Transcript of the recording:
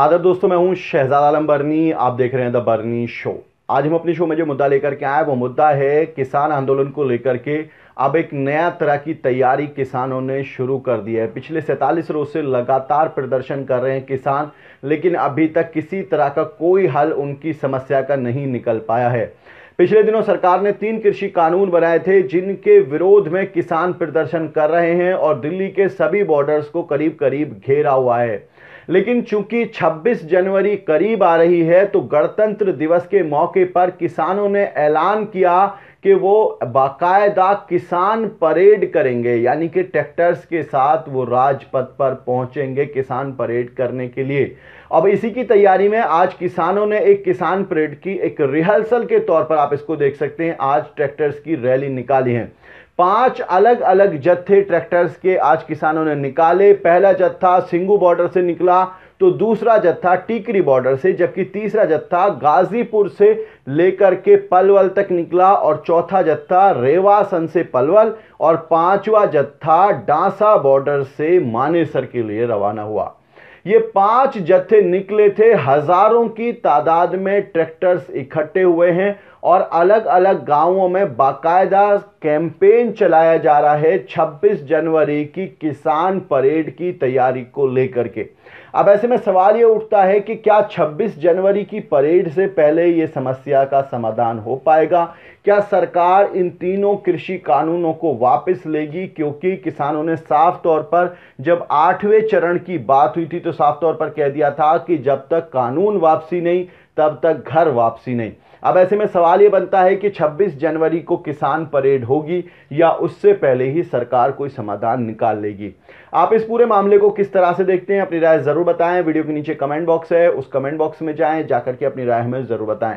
आदर दोस्तों मैं हूं शहजाद आलम बर्नी आप देख रहे हैं द बर्नी शो आज हम अपने शो में जो मुद्दा लेकर के आए वो मुद्दा है किसान आंदोलन को लेकर के अब एक नया तरह की तैयारी किसानों ने शुरू कर दी है पिछले सैंतालीस रोज से लगातार प्रदर्शन कर रहे हैं किसान लेकिन अभी तक किसी तरह का कोई हल उनकी समस्या का नहीं निकल पाया है पिछले दिनों सरकार ने तीन कृषि कानून बनाए थे जिनके विरोध में किसान प्रदर्शन कर रहे हैं और दिल्ली के सभी बॉर्डर्स को करीब करीब घेरा हुआ है लेकिन चूंकि 26 जनवरी करीब आ रही है तो गणतंत्र दिवस के मौके पर किसानों ने ऐलान किया कि वो बाकायदा किसान परेड करेंगे यानी कि ट्रैक्टर्स के साथ वो राजपथ पर पहुंचेंगे किसान परेड करने के लिए अब इसी की तैयारी में आज किसानों ने एक किसान परेड की एक रिहर्सल के तौर पर आप इसको देख सकते हैं आज ट्रैक्टर्स की रैली निकाली है पांच अलग अलग जत्थे ट्रैक्टर्स के आज किसानों ने निकाले पहला जत्था सिंगू बॉर्डर से निकला तो दूसरा जत्था टीकरी बॉर्डर से जबकि तीसरा जत्था गाजीपुर से लेकर के पलवल तक निकला और चौथा जत्था रेवासन से पलवल और पांचवा जत्था डांसा बॉर्डर से मानेसर के लिए रवाना हुआ ये पांच जत्थे निकले थे हजारों की तादाद में ट्रैक्टर्स इकट्ठे हुए हैं और अलग अलग गांवों में बाकायदा कैंपेन चलाया जा रहा है 26 जनवरी की किसान परेड की तैयारी को लेकर के अब ऐसे में सवाल ये उठता है कि क्या 26 जनवरी की परेड से पहले ये समस्या का समाधान हो पाएगा क्या सरकार इन तीनों कृषि कानूनों को वापस लेगी क्योंकि किसानों ने साफ तौर पर जब आठवें चरण की बात हुई थी तो साफ तौर पर कह दिया था कि जब तक कानून वापसी नहीं तब तक घर वापसी नहीं अब ऐसे में सवाल ये बनता है कि 26 जनवरी को किसान परेड होगी या उससे पहले ही सरकार कोई समाधान निकाल लेगी आप इस पूरे मामले को किस तरह से देखते हैं अपनी राय ज़रूर बताएं वीडियो के नीचे कमेंट बॉक्स है उस कमेंट बॉक्स में जाएं जाकर के अपनी राय हमें ज़रूर बताएं